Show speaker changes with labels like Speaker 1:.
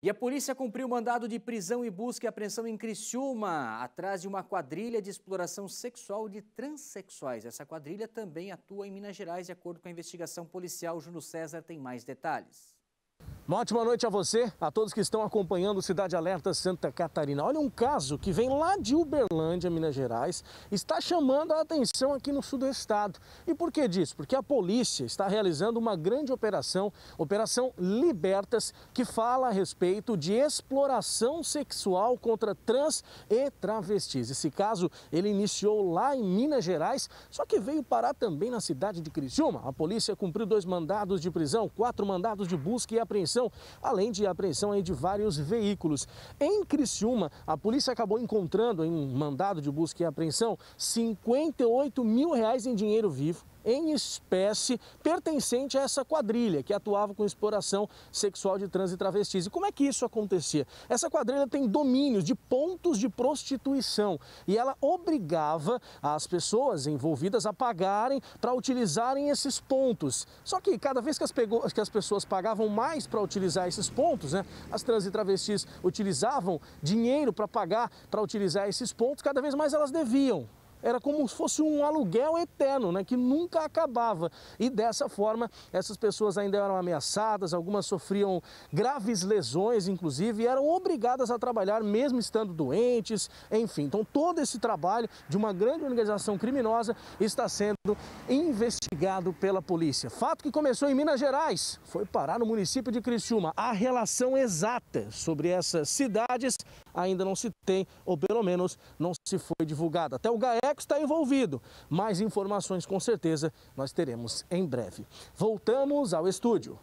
Speaker 1: E a polícia cumpriu mandado de prisão e busca e apreensão em Criciúma, atrás de uma quadrilha de exploração sexual de transexuais. Essa quadrilha também atua em Minas Gerais, de acordo com a investigação policial. Juno César tem mais detalhes.
Speaker 2: Uma ótima noite a você, a todos que estão acompanhando Cidade Alerta Santa Catarina. Olha um caso que vem lá de Uberlândia, Minas Gerais, está chamando a atenção aqui no sul do estado. E por que disso? Porque a polícia está realizando uma grande operação, Operação Libertas, que fala a respeito de exploração sexual contra trans e travestis. Esse caso ele iniciou lá em Minas Gerais, só que veio parar também na cidade de Criciúma. A polícia cumpriu dois mandados de prisão, quatro mandados de busca e apreensão além de apreensão aí de vários veículos. Em Criciúma, a polícia acabou encontrando em um mandado de busca e apreensão 58 mil reais em dinheiro vivo, em espécie pertencente a essa quadrilha que atuava com exploração sexual de trans e travestis. E como é que isso acontecia? Essa quadrilha tem domínios de pontos de prostituição e ela obrigava as pessoas envolvidas a pagarem para utilizarem esses pontos. Só que cada vez que as, pegou, que as pessoas pagavam mais para utilizar esses pontos, né, as trans e travestis utilizavam dinheiro para pagar para utilizar esses pontos, cada vez mais elas deviam. Era como se fosse um aluguel eterno, né, que nunca acabava. E dessa forma, essas pessoas ainda eram ameaçadas, algumas sofriam graves lesões, inclusive, e eram obrigadas a trabalhar mesmo estando doentes, enfim. Então, todo esse trabalho de uma grande organização criminosa está sendo investigado pela polícia. Fato que começou em Minas Gerais, foi parar no município de Criciúma. A relação exata sobre essas cidades ainda não se tem, ou pelo menos não se foi divulgada. Até o GAE Eco está envolvido. Mais informações com certeza nós teremos em breve. Voltamos ao estúdio.